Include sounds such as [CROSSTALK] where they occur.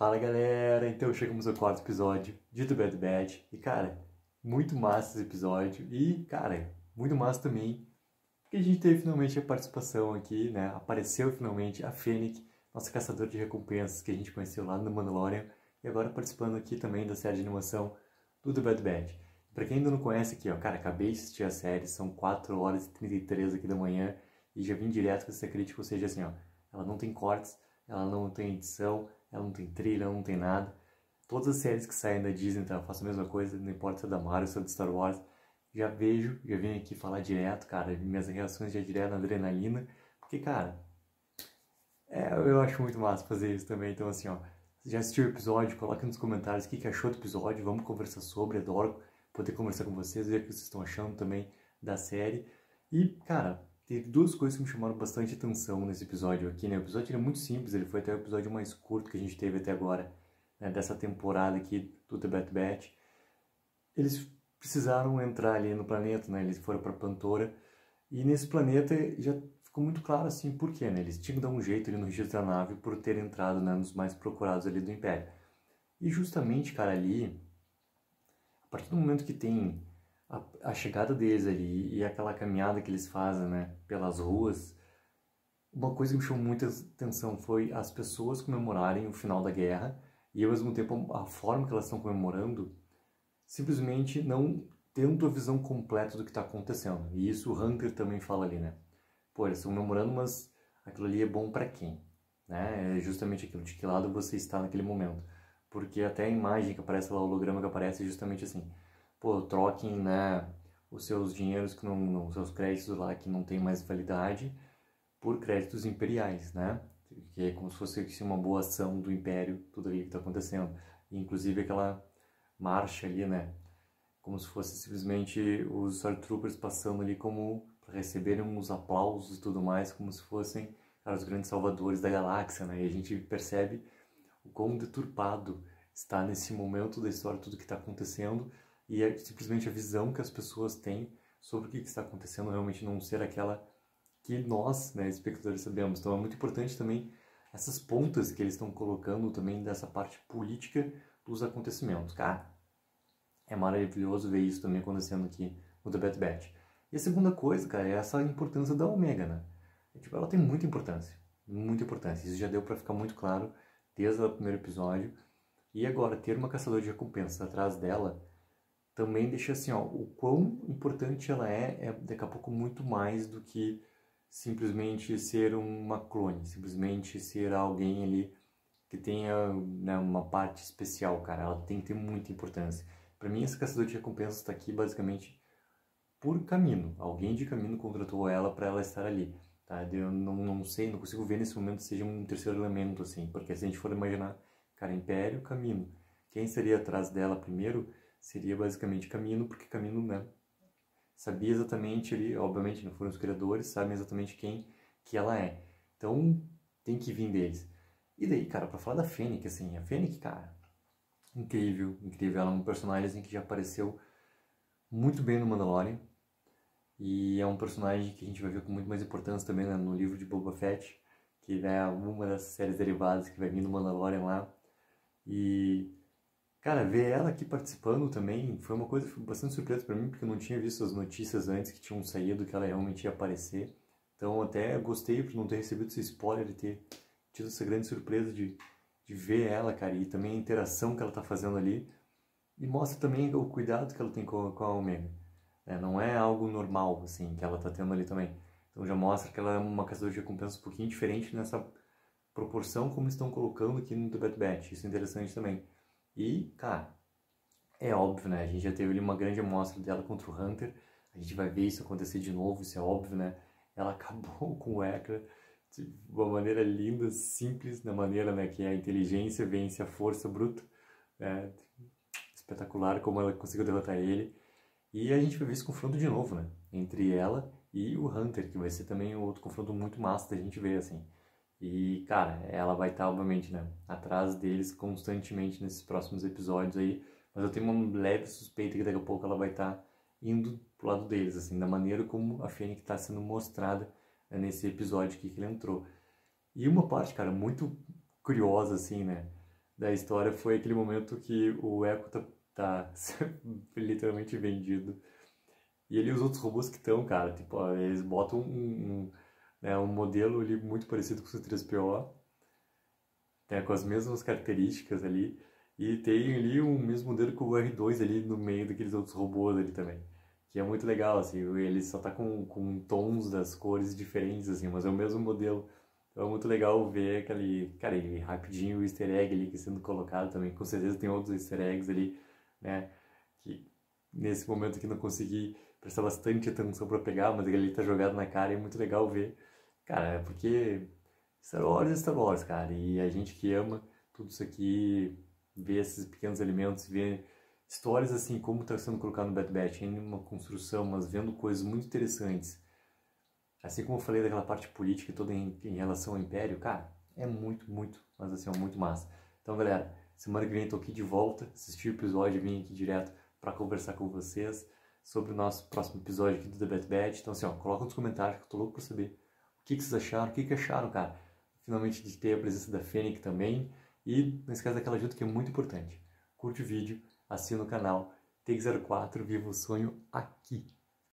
Fala galera, então chegamos ao quarto episódio de The Bad Bad e cara, muito massa esse episódio e cara, muito massa também que a gente teve finalmente a participação aqui, né? Apareceu finalmente a Fênix, nossa caçadora de recompensas que a gente conheceu lá no Mandalorian e agora participando aqui também da série de animação do The Bad Bad. Pra quem ainda não conhece aqui, ó, cara, acabei de assistir a série, são 4 horas e 33 aqui da manhã e já vim direto com essa crítica, ou seja, assim, ó, ela não tem cortes, ela não tem edição, ela não tem trilha, ela não tem nada. Todas as séries que saem da Disney, então eu faço a mesma coisa, não importa se é da Marvel, se é do Star Wars, já vejo, já venho aqui falar direto, cara, minhas reações já direto na adrenalina, porque, cara, é, eu acho muito massa fazer isso também, então assim, ó, já assistiu o episódio, coloque nos comentários o que, que achou do episódio, vamos conversar sobre, adoro poder conversar com vocês, ver o que vocês estão achando também da série, e, cara, Teve duas coisas que me chamaram bastante atenção nesse episódio aqui, né? O episódio era é muito simples, ele foi até o episódio mais curto que a gente teve até agora, né? dessa temporada aqui do The Bad Eles precisaram entrar ali no planeta, né? Eles foram para Pantora e nesse planeta já ficou muito claro assim por quê, né? Eles tinham que dar um jeito ali no registro da nave por ter entrado né, nos mais procurados ali do Império. E justamente, cara, ali, a partir do momento que tem a, a chegada deles ali e aquela caminhada que eles fazem, né, pelas ruas. Uma coisa que me chamou muita atenção foi as pessoas comemorarem o final da guerra e ao mesmo tempo a forma que elas estão comemorando simplesmente não tendo a visão completa do que está acontecendo. E isso o Hunter também fala ali, né? Pô, eles estão comemorando, mas aquilo ali é bom para quem? Né? É justamente aquilo, de que lado você está naquele momento. Porque até a imagem que aparece lá, o holograma que aparece é justamente assim pô, troquem né, os seus dinheiros, que não, os seus créditos lá que não tem mais validade, por créditos imperiais, né? Que é como se fosse uma boa ação do império, tudo ali que está acontecendo. E, inclusive aquela marcha ali, né? Como se fosse simplesmente os Stormtroopers passando ali como para receberem uns aplausos e tudo mais, como se fossem cara, os grandes salvadores da galáxia, né? E a gente percebe o quão deturpado está nesse momento da história tudo que está acontecendo e é simplesmente a visão que as pessoas têm sobre o que está acontecendo realmente não ser aquela que nós, né, espectadores, sabemos. Então é muito importante também essas pontas que eles estão colocando também dessa parte política dos acontecimentos, cara. Tá? É maravilhoso ver isso também acontecendo aqui no The Bad Batch. E a segunda coisa, cara, é essa importância da Omega, né? É, tipo, ela tem muita importância, muita importância. Isso já deu para ficar muito claro desde o primeiro episódio. E agora ter uma caçadora de recompensas atrás dela também deixa assim, ó, o quão importante ela é, é daqui a pouco muito mais do que simplesmente ser uma clone, simplesmente ser alguém ali que tenha né, uma parte especial, cara. Ela tem que ter muita importância. Para mim, essa caçadora de recompensas está aqui basicamente por caminho. Alguém de caminho contratou ela para ela estar ali. Tá? Eu não, não sei, não consigo ver nesse momento seja um terceiro elemento assim, porque se a gente for imaginar, cara, Império, caminho. Quem seria atrás dela primeiro? seria basicamente Camino, porque Camino né, sabia exatamente ali, obviamente não foram os criadores, sabem exatamente quem que ela é. Então tem que vir deles. E daí, cara, para falar da Fênix, assim, a Fênix, cara, incrível, incrível. Ela é um personagem assim, que já apareceu muito bem no Mandalorian. E é um personagem que a gente vai ver com muito mais importância também né, no livro de Boba Fett, que é né, uma das séries derivadas que vai vir no Mandalorian lá. E Cara, ver ela aqui participando também foi uma coisa bastante surpresa para mim, porque eu não tinha visto as notícias antes que tinham saído que ela realmente ia aparecer. Então até gostei por não ter recebido esse spoiler e ter tido essa grande surpresa de, de ver ela, cara, e também a interação que ela tá fazendo ali. E mostra também o cuidado que ela tem com, com a Omega. É, né? não é algo normal, assim, que ela tá tendo ali também. Então já mostra que ela é uma caçadora de recompensa um pouquinho diferente nessa proporção como estão colocando aqui no The Bad Batch. Isso é interessante também. E, cara, é óbvio, né? A gente já teve ali uma grande amostra dela contra o Hunter. A gente vai ver isso acontecer de novo, isso é óbvio, né? Ela [LAUGHS] acabou com o Ekra de uma maneira linda, simples, na maneira né, que é a inteligência vence a força bruta. É, espetacular como ela conseguiu derrotar ele. E a gente vai ver esse confronto de novo, né? Entre ela e o Hunter, que vai ser também outro confronto muito massa da gente ver, assim. E, cara, ela vai estar, obviamente, né, atrás deles constantemente nesses próximos episódios aí. Mas eu tenho uma leve suspeita que daqui a pouco ela vai estar indo pro lado deles, assim, da maneira como a Fênix está sendo mostrada né, nesse episódio aqui que ele entrou. E uma parte, cara, muito curiosa, assim, né, da história foi aquele momento que o Echo tá, tá [LAUGHS] literalmente vendido. E ele e os outros robôs que estão, cara, tipo, eles botam um, um é um modelo ali muito parecido com o C3PO, né, com as mesmas características ali, e tem ali o mesmo modelo que o R2 ali no meio daqueles outros robôs ali também. Que é muito legal, assim, ele só tá com, com tons das cores diferentes, assim, mas é o mesmo modelo. Então é muito legal ver aquele, cara, ele rapidinho o easter egg ali que é sendo colocado também. Com certeza tem outros easter eggs ali, né? Que nesse momento aqui não consegui prestar bastante atenção para pegar, mas ele tá jogado na cara e é muito legal ver Cara, é porque Star Wars é Star Wars, cara. E a gente que ama tudo isso aqui, ver esses pequenos elementos, ver histórias assim, como está sendo colocado no Bad Batch, ainda uma construção, mas vendo coisas muito interessantes. Assim como eu falei daquela parte política toda em, em relação ao Império, cara, é muito, muito, mas assim, é muito massa. Então, galera, semana que vem tô aqui de volta, assistir o episódio, vim aqui direto para conversar com vocês sobre o nosso próximo episódio aqui do The Bad Batch. Então, assim, ó, coloca nos comentários que eu tô louco pra saber que, que vocês acharam, o que, que acharam, cara. Finalmente de ter a presença da Fênix também. E não esquece daquela ajuda que é muito importante. Curte o vídeo, assina o canal. T04, viva o sonho aqui.